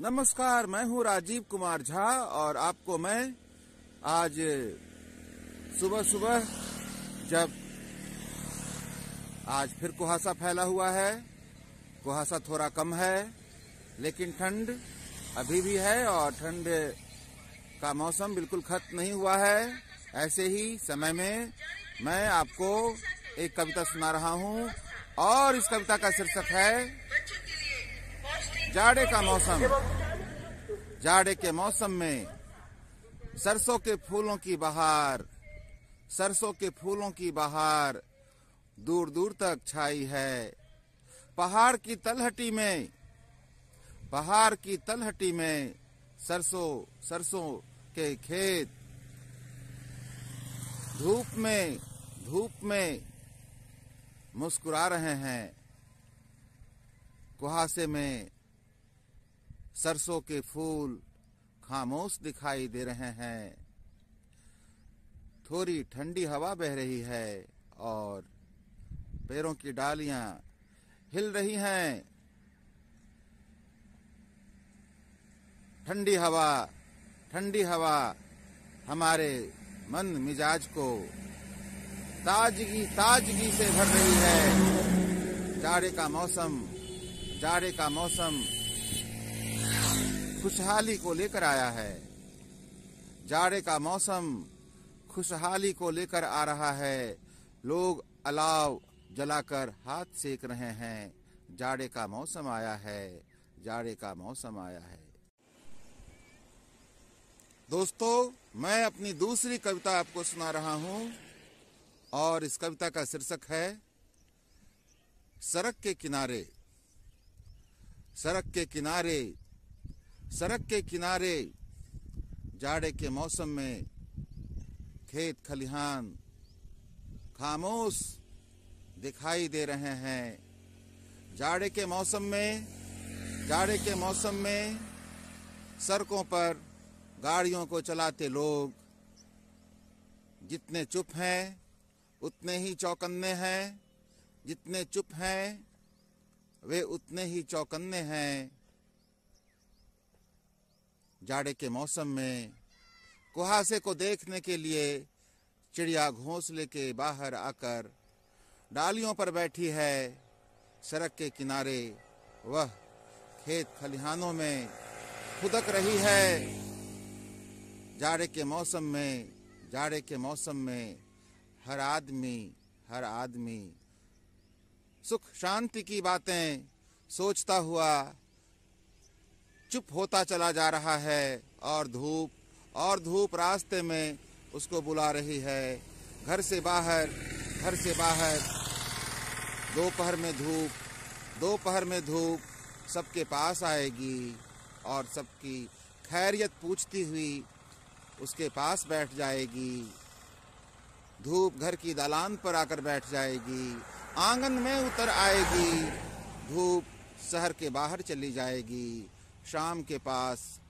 नमस्कार मैं हूं राजीव कुमार झा और आपको मैं आज सुबह सुबह जब आज फिर कुहासा फैला हुआ है कुहासा थोड़ा कम है लेकिन ठंड अभी भी है और ठंड का मौसम बिल्कुल खत्म नहीं हुआ है ऐसे ही समय में मैं आपको एक कविता सुना रहा हूं और इस कविता का शीर्षक है जाड़े का मौसम जाड़े के मौसम में सरसों के फूलों की बहार सरसों के फूलों की बहार दूर दूर तक छाई है पहाड़ की तलहटी में पहाड़ की तलहटी में सरसों सरसों के खेत धूप में धूप में मुस्कुरा रहे हैं कुहासे में सरसों के फूल खामोश दिखाई दे रहे हैं थोड़ी ठंडी हवा बह रही है और पेड़ों की डालियां हिल रही हैं ठंडी हवा ठंडी हवा हमारे मन मिजाज को ताजगी ताजगी से भर रही है जाड़े का मौसम जाड़े का मौसम खुशहाली को लेकर आया है जाड़े का मौसम खुशहाली को लेकर आ रहा है लोग अलाव जलाकर हाथ सेक रहे हैं जाड़े का मौसम आया है जाड़े का मौसम आया है दोस्तों मैं अपनी दूसरी कविता आपको सुना रहा हूं और इस कविता का शीर्षक है सड़क के किनारे सड़क के किनारे सड़क के किनारे जाड़े के मौसम में खेत खलिहान खामोश दिखाई दे रहे हैं जाड़े के मौसम में जाड़े के मौसम में सड़कों पर गाड़ियों को चलाते लोग जितने चुप हैं उतने ही चौकन्ने हैं जितने चुप हैं वे उतने ही चौकन्ने हैं जाड़े के मौसम में कुहासे को देखने के लिए चिड़िया घोंसले के बाहर आकर डालियों पर बैठी है सड़क के किनारे वह खेत खलिहानों में खुदक रही है जाड़े के मौसम में जाड़े के मौसम में हर आदमी हर आदमी सुख शांति की बातें सोचता हुआ चुप होता चला जा रहा है और धूप और धूप रास्ते में उसको बुला रही है घर से बाहर घर से बाहर दोपहर में धूप दोपहर में धूप सबके पास आएगी और सबकी खैरियत पूछती हुई उसके पास बैठ जाएगी धूप घर की दालान पर आकर बैठ जाएगी आंगन में उतर आएगी धूप शहर के बाहर चली जाएगी शाम के पास